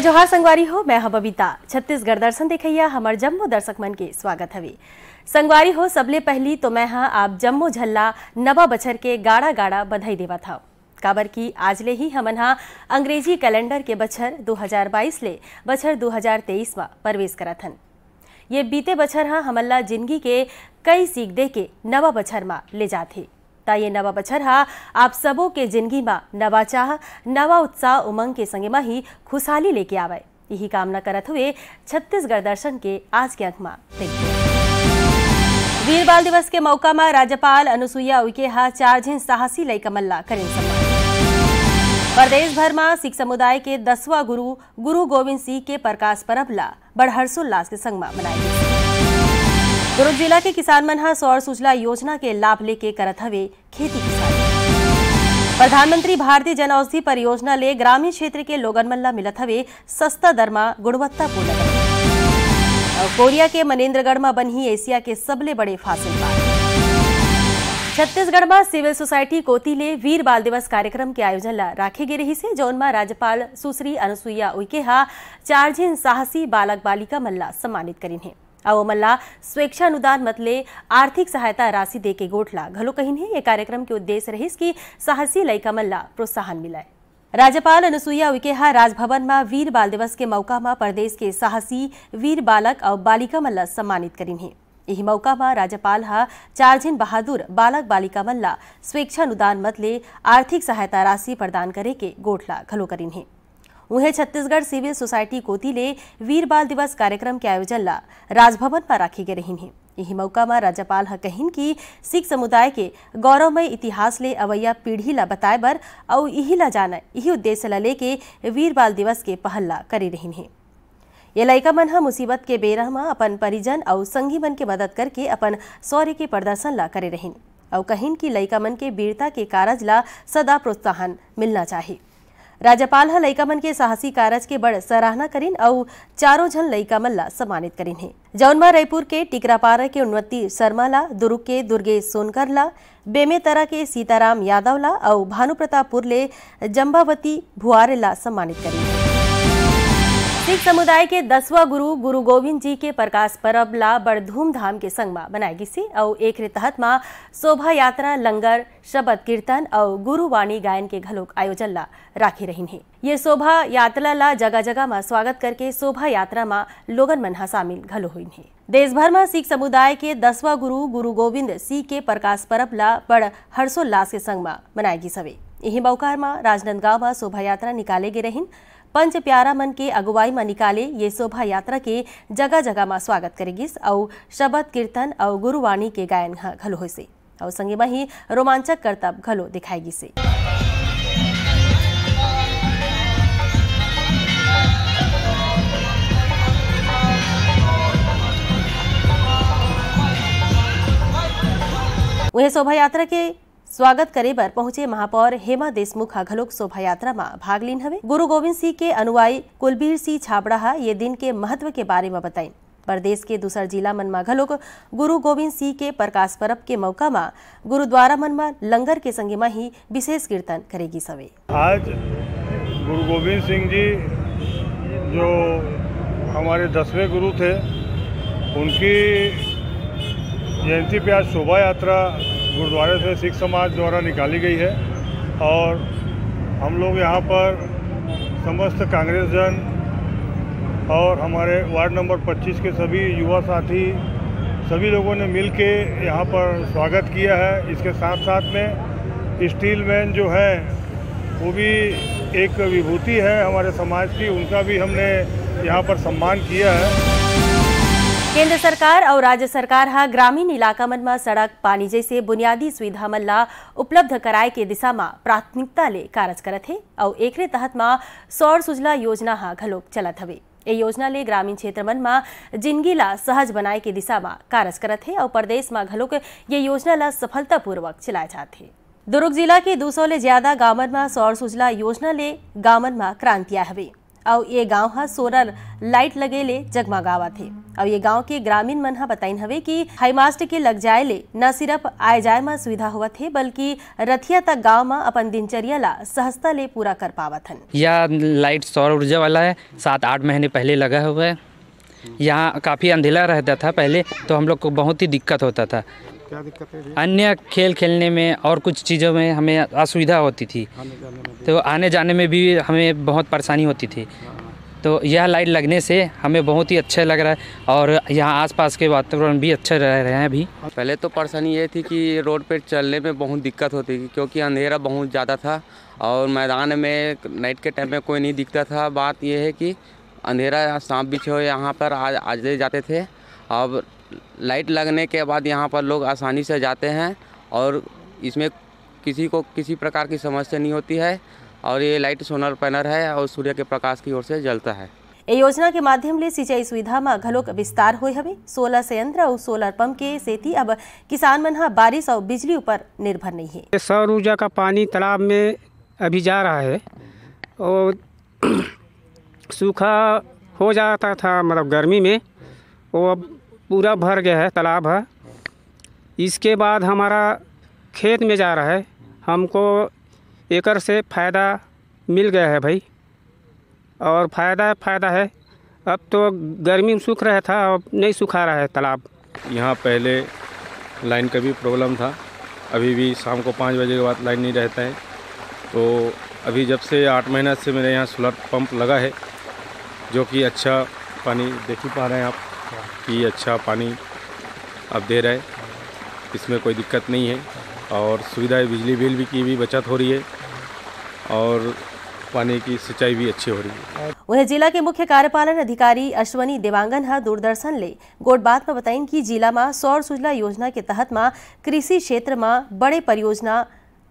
जय जोहार संगवारी हो मैं हम बबीता छत्तीसगढ़ दर्शन देखैया हमार जम्मू दर्शक मन के स्वागत हवे संगवारी हो सबले पहली तो मैं हाँ आप जम्मो झल्ला नवा बछर के गाढ़ा गाढ़ा बधाई देवा था काबर की आज ले ही हमन हा अंग्रेजी कैलेंडर के बछर 2022 ले बछर 2023 में प्रवेश करा थन ये बीते बछर हा हमला जिंदगी के कई सीख दे के नवा बछर में ले जाते તા नवा बछर हा आप सबो के जिंदगी જિંદગીમાં નવા ચાહ उत्साह उमंग के संगे में ही खुशहाली लेके आवे यही कामना करत हुए छत्तीसगढ़ दर्शन के आज के अंक में वीर बाल दिवस के मौका में राज्यपाल अनुसुईया उइके हा चार झिन साहसी लई कमल्ला करें प्रदेश भर में सिख समुदाय के दसवा गुरु गुरु गोविंद सिंह के प्रकाश पर्व ला बड़ हर्षोल्लास के संग में मनाया दुर्ग जिला के किसान मन सौर सुजला योजना के लाभ लेके करत हवे खेती किसानी प्रधानमंत्री भारतीय जन औषधि परियोजना ले ग्रामीण क्षेत्र के लोगन मन ला मिलत हवे सस्ता दर में गुणवत्तापूर्ण कोरिया के मनेन्द्रगढ़ में बनी एशिया के सबले बड़े फासिल पार्क छत्तीसगढ़ में सिविल सोसाइटी कोती ले वीर बाल दिवस कार्यक्रम के आयोजन ला राखी गई रही से जौन में राज्यपाल सुश्री अनुसुईया उइके हा चार झिन साहसी बालक बालिका मल्ला सम्मानित करीन है मल्ला स्वेच्छानुदान मतले आर्थिक सहायता राशि दे के गोठला घलो कहीं है ये कार्यक्रम के उद्देश्य रहीस की साहसी लयिका मल्ला प्रोत्साहन मिलाए राज्यपाल अनुसुईया उइके हा राजभवन में वीर बाल दिवस के मौका में प्रदेश के साहसी वीर बालक और बालिका मल्ला सम्मानित करीन है यही मौका में राज्यपाल हा झिन बहादुर बालक बालिका मल्ला स्वेच्छानुदान मतले आर्थिक सहायता राशि प्रदान करे के गोठला घलो करीन है उन्हें छत्तीसगढ़ सिविल सोसायटी कोती ले वीर बाल दिवस कार्यक्रम के आयोजन ला राजभवन में राखी गे रही है यही मौका में राज्यपाल ह कहिन कि सिख समुदाय के गौरवमय इतिहास ले अवैया पीढ़ी ला बताए बर और यही ला जाना यही उद्देश्य ला लेके वीर बाल दिवस के पहल ला करे रही है ये लड़का मन ह मुसीबत के बेरह में अपन परिजन और संगी मन के मदद करके अपन सौर्य के प्रदर्शन ला करे रहिन और कहिन कि लड़का मन के वीरता के कारज ला सदा प्रोत्साहन मिलना चाहिए राज्यपाल ह लइका मन के साहसी कारज के बड़ सराहना करीन और चारों झन लइका मन ला सम्मानित करीन है जौन में रायपुर के टिकरापारा के उन्नति शर्मा ला दुर्ग के दुर्गेश सोनकर ला बेमेतरा के सीताराम यादव ला और भानुप्रतापुर ले जम्बावती भुआरे ला सम्मानित करीन सिख समुदाय के दसवा गुरु गुरु गोविंद जी के प्रकाश परब ला बड़ धूमधाम के संग में गई सी और एक तहत में शोभा यात्रा लंगर शबद कीर्तन और गुरुवाणी गायन के घलोक आयोजन ला राखी रही है ये शोभा यात्रा ला जगह जगह में स्वागत करके शोभा यात्रा में लोगन मन शामिल घलो हुई है देश भर में सिख समुदाय के दसवा गुरु गुरु गोविंद सिंह के प्रकाश परब ला बड़ हर्षोल्लास के संग में मनाए सवे यही बौकार में राजनंदगांव में शोभा यात्रा निकाले गए रही पंच प्यारा मन के अगुवाई में निकाले ये शोभा यात्रा के जगह जगह में स्वागत करेगिस और शब्द कीर्तन और गुरुवाणी के गायन घलो हो से और संगे में ही रोमांचक करतब घलो दिखाएगी से वह शोभा यात्रा के સ્વાગત કરે પર પહોંચે મહાપૌર હેમા દેશમુખ આઘલોક में भाग लीन हवे गुरु गोविंद सिंह के अनुवाई कुलबीर सिंह छाबड़ा ये दिन के महत्व के बारे में बताई प्रदेश के दूसर जिला में घलोक गुरु गोविंद सिंह के प्रकाश पर्व के मौका में गुरुद्वारा मन में लंगर के संगे में ही विशेष कीर्तन करेगी सवे आज गुरु गोविंद सिंह जी जो हमारे दसवें गुरु थे उनकी जयंती पे आज शोभा यात्रा गुरुद्वारे से सिख समाज द्वारा निकाली गई है और हम लोग यहाँ पर समस्त कांग्रेस जन और हमारे वार्ड नंबर 25 के सभी युवा साथी सभी लोगों ने मिल के यहाँ पर स्वागत किया है इसके साथ साथ में स्टील मैन जो है वो भी एक विभूति है हमारे समाज की उनका भी हमने यहाँ पर सम्मान किया है केंद्र सरकार और राज्य सरकार ह हाँ, ग्रामीण इलाका मन में सड़क पानी जैसे बुनियादी सुविधा मन ला उपलब्ध कराए के दिशा में प्राथमिकता ले कार्य करत हे और एक तहत में सौर सुजला योजना ह हाँ, घलो चलत हवे ये योजना ले ग्रामीण क्षेत्र मन में जिंदगी ला सहज बनाए के दिशा में कार्य करत हे और प्रदेश में घलोक ये योजना ला सफलतापूर्वक चलाए जाते दुर्ग जिला के दो सौ ले ज्यादा गांव में सौर सुजला योजना ले गांव में क्रांति आ हवे और ये गांव हा सोलर लाइट लगे ले जगमगावत हे और ये गांव के ग्रामीण मन बताइन हवे कि हाईमास्ट के लग जाए ले न सिर्फ आय जाए में सुविधा होवत हे बल्कि रथिया तक गांव में अपन दिनचर्या ला सहजता ले पूरा कर पावत हन यह लाइट सौर ऊर्जा वाला है सात आठ महीने पहले लगा हुआ है यहाँ काफ़ी अंधेला रहता था पहले तो हम लोग को बहुत ही दिक्कत होता था क्या दिक्कत है अन्य खेल खेलने में और कुछ चीज़ों में हमें असुविधा होती थी हाँ, तो आने जाने में भी हमें बहुत परेशानी होती थी हाँ। तो यह लाइट लगने से हमें बहुत ही अच्छा लग रहा है और यहाँ आसपास के वातावरण भी अच्छे रह रहे हैं अभी पहले तो परेशानी ये थी कि रोड पर चलने में बहुत दिक्कत होती थी क्योंकि अंधेरा बहुत ज़्यादा था और मैदान में नाइट के टाइम में कोई नहीं दिखता था बात यह है कि अंधेरा सांप बिछे हुए यहाँ पर आज आते जाते थे अब लाइट लगने के बाद यहाँ पर लोग आसानी से जाते हैं और इसमें किसी को किसी प्रकार की समस्या नहीं होती है और ये लाइट सोलर पैनल है और सूर्य के प्रकाश की ओर से जलता है ये योजना के माध्यम ले सिंचाई सुविधा में घलोक विस्तार हुए हवे सोलर संयंत्र और सोलर पंप के सेती अब किसान मन बारिश और बिजली ऊपर निर्भर नहीं है सौर ऊर्जा का पानी तालाब में अभी जा रहा है और सूखा हो जाता था मतलब गर्मी में वो अब पूरा भर गया है तालाब है इसके बाद हमारा खेत में जा रहा है हमको एकर से फ़ायदा मिल गया है भाई और फ़ायदा फ़ायदा है अब तो गर्मी में सूख रहा था अब नहीं सूखा रहा है तालाब यहाँ पहले लाइन का भी प्रॉब्लम था अभी भी शाम को पाँच बजे के बाद लाइन नहीं रहता है तो अभी जब से आठ महीना से मेरे यहाँ सोलर पंप लगा है जो कि अच्छा पानी देख ही पा रहे हैं आप कि अच्छा पानी अब दे रहा है इसमें कोई दिक्कत नहीं है और सुविधाएं बिजली बिल भी की भी बचत हो रही है और पानी की सिंचाई भी अच्छी हो रही है वह जिला के मुख्य कार्यपालन अधिकारी अश्वनी देवांगन हा दूरदर्शन ले बात में बताइन कि जिला में सौर सुजला योजना के तहत में कृषि क्षेत्र में बड़े परियोजना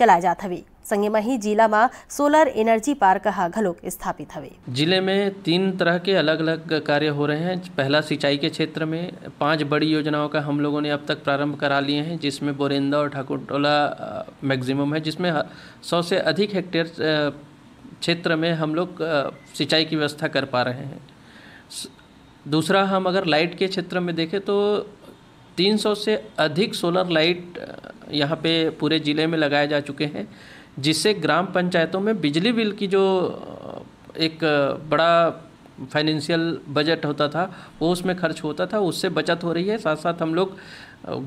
जात हवे संगे में ही जिला में सोलर एनर्जी पार्क घलोक स्थापित हवे जिले में तीन तरह के अलग अलग कार्य हो रहे हैं पहला सिंचाई के क्षेत्र में पांच बड़ी योजनाओं का हम लोगों ने अब तक प्रारंभ करा लिए हैं जिसमें बोरेंदा और ठाकुर टोला मैक्सिमम है जिसमें सौ से अधिक हेक्टेयर क्षेत्र में हम लोग सिंचाई की व्यवस्था कर पा रहे हैं दूसरा हम अगर लाइट के क्षेत्र में देखें तो 300 से अधिक सोलर लाइट यहाँ पे पूरे ज़िले में लगाए जा चुके हैं जिससे ग्राम पंचायतों में बिजली बिल की जो एक बड़ा फाइनेंशियल बजट होता था वो उसमें खर्च होता था उससे बचत हो रही है साथ साथ हम लोग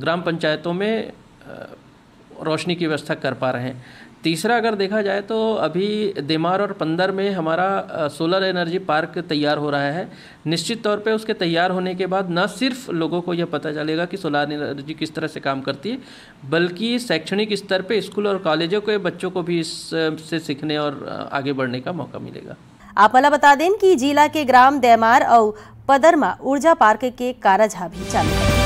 ग्राम पंचायतों में रोशनी की व्यवस्था कर पा रहे हैं तीसरा अगर देखा जाए तो अभी देमार और पंदर में हमारा सोलर एनर्जी पार्क तैयार हो रहा है निश्चित तौर पे उसके तैयार होने के बाद न सिर्फ लोगों को यह पता चलेगा कि सोलर एनर्जी किस तरह से काम करती है बल्कि शैक्षणिक स्तर पे स्कूल और कॉलेजों के बच्चों को भी इससे सीखने और आगे बढ़ने का मौका मिलेगा आप अला बता दें कि जिला के ग्राम देमार और पदरमा ऊर्जा पार्क के कारज भी चालू है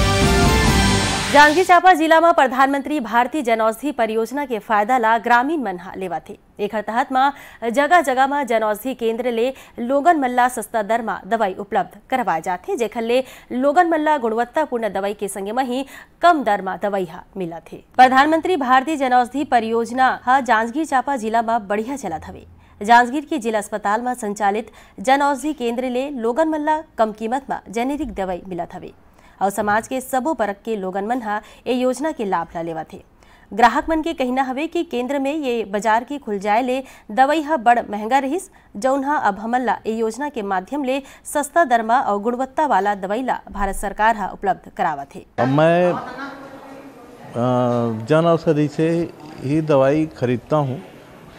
जांजगीर चांपा जिला में प्रधानमंत्री भारतीय जन औषधि परियोजना के फायदा ला ग्रामीण मन लेवा थे एक तहत में जगह जगह में जनौषधि केन्द्र ले लोगन मल्ला सस्ता दर में दवाई उपलब्ध करवाए जाते जेखर ले लोगन मल्ला गुणवत्तापूर्ण दवाई के संगे में ही कम दर में दवाई मिला थे प्रधानमंत्री भारतीय जन औषधि परियोजना जांजगीर चांपा जिला में बढ़िया चलत हवे जांजगीर के जिला अस्पताल में संचालित जनऔषधि केन्द्र ले लोगन मल्ला कम कीमत में जेनेरिक दवाई मिलत हवे और समाज के सबो वर्ग के लोगन मन ह ए योजना के लाभ ल लेवत हे ग्राहक मन के कहना हवे कि केंद्र में ये बाजार के खुल जाए ले दवाई ह बड़ महंगा रहिस जौन ह अब हमन ला ए योजना के माध्यम ले सस्ता दर में और गुणवत्ता वाला दवाई ला भारत सरकार ह उपलब्ध करावत हे मैं जन औषधि से ही दवाई खरीदता हूँ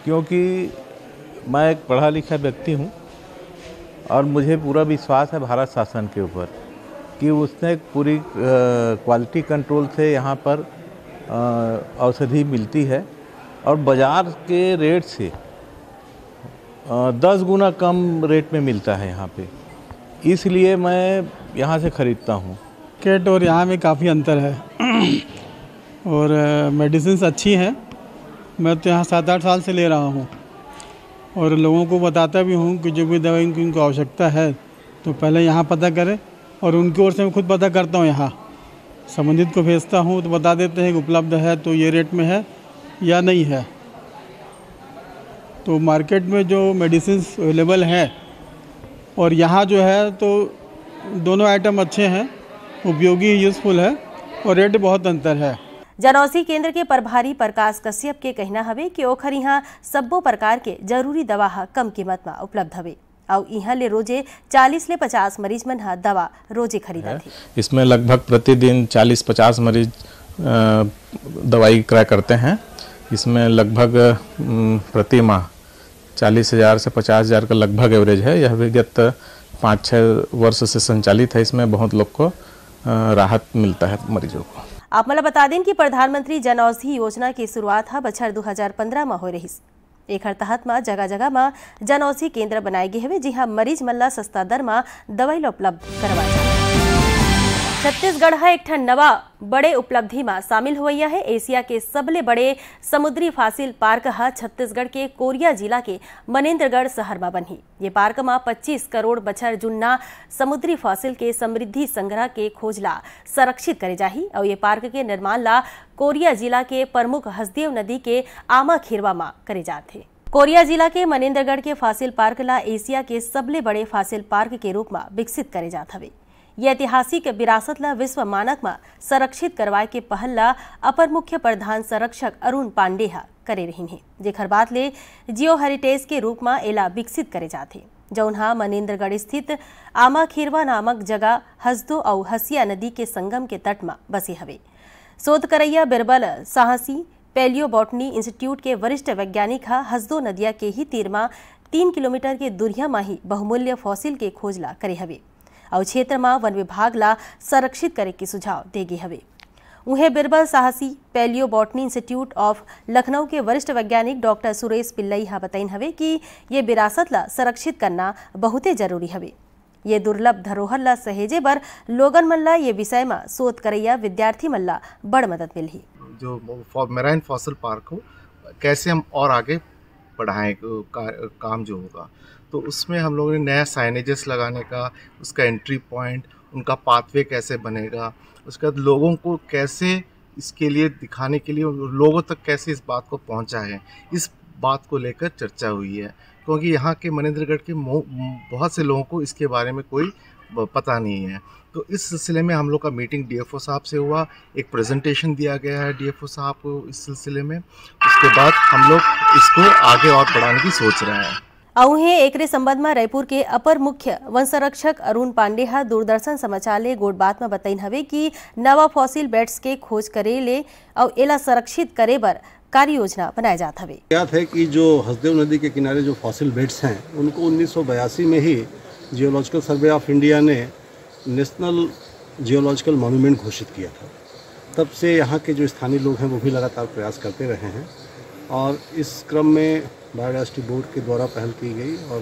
क्योंकि मैं एक पढ़ा लिखा व्यक्ति हूँ और मुझे पूरा विश्वास है भारत शासन के ऊपर कि उसने पूरी क्वालिटी कंट्रोल से यहाँ पर औषधि मिलती है और बाज़ार के रेट से दस गुना कम रेट में मिलता है यहाँ पे इसलिए मैं यहाँ से ख़रीदता हूँ केट और यहाँ में काफ़ी अंतर है और मेडिसिन अच्छी हैं मैं तो यहाँ सात आठ साल से ले रहा हूँ और लोगों को बताता भी हूँ कि जो भी दवाई की उनको आवश्यकता है तो पहले यहाँ पता करें और उनकी ओर से मैं खुद पता करता हूँ यहाँ संबंधित को भेजता हूँ तो बता देते हैं कि उपलब्ध है तो ये रेट में है या नहीं है तो मार्केट में जो मेडिसिन अवेलेबल है और यहाँ जो है तो दोनों आइटम अच्छे हैं उपयोगी यूज़फुल है और रेट बहुत अंतर है जनौसी केंद्र के प्रभारी प्रकाश कश्यप के कहना हवे कि ओखर यहाँ सब्बो प्रकार के जरूरी दवा कम कीमत में उपलब्ध हवे और यहाँ ले रोजे चालीस ले पचास मरीज मन हा दवा रोजे खरीदा थी इसमें लगभग प्रतिदिन चालीस पचास मरीज दवाई क्रय करते हैं इसमें लगभग प्रति माह चालीस हज़ार से पचास हज़ार का लगभग एवरेज है यह विगत पाँच छः वर्ष से संचालित है इसमें बहुत लोग को राहत मिलता है मरीजों को आप मतलब बता दें कि प्रधानमंत्री जन औषधि योजना की शुरुआत दो हजार 2015 में हो रही एक तहत में जगह जगह में जन जनऔषधि केन्द्र बनाए गए हैं जहां मरीज मल्ला सस्ता दर में दवाई उपलब्ध करवा छत्तीसगढ़ है एक नवा बड़े उपलब्धि में शामिल हुआ है एशिया के सबले बड़े समुद्री फासिल पार्क है छत्तीसगढ़ के कोरिया जिला के मनेन्द्रगढ़ शहर में बनी ये पार्क में 25 करोड़ बच्छर जुन्ना समुद्री फासिल के समृद्धि संग्रह के खोजला संरक्षित करे जाही और ये पार्क के निर्माण ला कोरिया जिला के प्रमुख हसदेव नदी के आमा खीरवा में करे जाते कोरिया जिला के मनेन्द्रगढ़ के फासिल पार्क ला एशिया के सबले बड़े फासिल पार्क के रूप में विकसित करे जाते हवे ये ऐतिहासिक ल विश्व मानक में संरक्षित करवाए के पहल ला अपर मुख्य प्रधान संरक्षक अरुण पांडे हा करे रही हैं जेखर बात ले जियो हेरिटेज के रूप में एला विकसित करे जाते जौन हा मनेन्द्रगढ़ स्थित आमा खीरवा नामक जगह हसदो और हसिया नदी के संगम के तट में बसे हवे शोध करैया बिरबल साहसी पेलियोबॉटनी इंस्टीट्यूट के वरिष्ठ वैज्ञानिक हा हसदो नदिया के ही तीर में तीन किलोमीटर के दूरिया में ही बहुमूल्य फॉसिल के खोजला करे हवे क्षेत्र આવું ક્ષેત્રમાં વન વિભાગલા સંરક્ષિત કરે કે સુઝાવ દેગી हवे उन्हें बिरबल साहसी palaeo botany institute of Lucknow के वरिष्ठ वैज्ञानिक डॉक्टर सुरेश पिल्लई यहाँ बताइन हवे कि ये विरासत ला संरक्षित करना बहुत जरूरी हवे ये दुर्लभ धरोहर ला सहेजे बर लोगन मन ला ये विषय में शोध करैया विद्यार्थी मन ला बड़ मदद मिली जो मेराइन फॉसिल पार्क हो कैसे हम और आगे बढ़ाएं का, काम जो होगा तो उसमें हम लोगों ने नया साइनेजेस लगाने का उसका एंट्री पॉइंट उनका पाथवे कैसे बनेगा उसके बाद लोगों को कैसे इसके लिए दिखाने के लिए लोगों तक कैसे इस बात को पहुंचा है इस बात को लेकर चर्चा हुई है क्योंकि यहाँ के मनेंद्रगढ़ के बहुत से लोगों को इसके बारे में कोई पता नहीं है तो इस सिलसिले में हम लोग का मीटिंग डीएफओ साहब से हुआ एक प्रेजेंटेशन दिया गया है डीएफओ साहब को इस सिलसिले में उसके बाद हम लोग इसको आगे और बढ़ाने की सोच रहे हैं एक संबंध में रायपुर के अपर मुख्य वन संरक्षक अरुण पांडे हा दूरदर्शन समाचार ले गोट बात में बताइन हवे कि नवा फॉसिल बेड्स के खोज करे ले और एला संरक्षित करे बर कार्य योजना बनाया जाता हवे क्या है कि जो हसदेव नदी के किनारे जो फॉसिल बेड्स हैं उनको उन्नीस में ही जियोलॉजिकल सर्वे ऑफ इंडिया ने नेशनल जियोलॉजिकल मॉन्यूमेंट घोषित किया था तब से यहाँ के जो स्थानीय लोग हैं वो भी लगातार प्रयास करते रहे हैं और इस क्रम में बायोडाइवर्सिटी बोर्ड के द्वारा पहल की गई और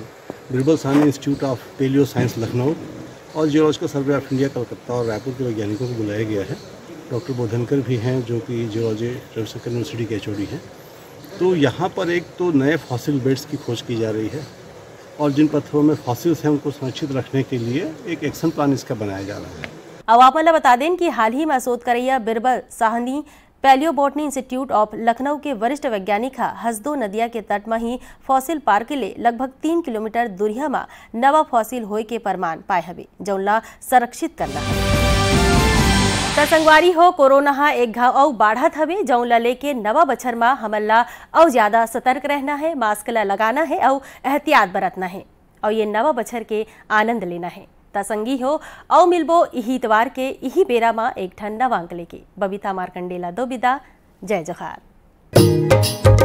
Birbal Sahni institute of palaeo science Lucknow और geological survey of India Calcutta और रायपुर के वैज्ञानिकों को बुलाया गया है डॉक्टर बोधनकर भी हैं जो कि जियोलॉजी रविशंकर यूनिवर्सिटी के एच हैं तो यहाँ पर एक तो नए फॉसिल बेड्स की खोज की जा रही है और जिन पत्थरों में फॉसिल्स हैं उनको सुरक्षित रखने के लिए एक एक्शन प्लान इसका बनाया जा रहा है अब आप बता दें कि हाल ही में शोध करैया Birbal Sahni palaeobotany institute of Lucknow के वरिष्ठ वैज्ञानिक हसदो नदिया के तट में ही फॉसिल पार्क ले लगभग तीन किलोमीटर दूरिया में नवा फॉसिल होए के प्रमाण पाए हवे जौनला संरक्षित करना है संगवारी हो कोरोना हा एक घाव औ बाढ़त हवे जौन ला लेके नवा बछर मा हमन ला औ ज्यादा सतर्क रहना है मास्क ला लगाना है औ एहतियात बरतना है और ये नवा बछर के आनंद लेना है तसंगी हो औ मिलबो इही इतवार के इही बेरा मा एक ठंडा वांकले के बबीता मारकंडेला दो विदा जय जोहार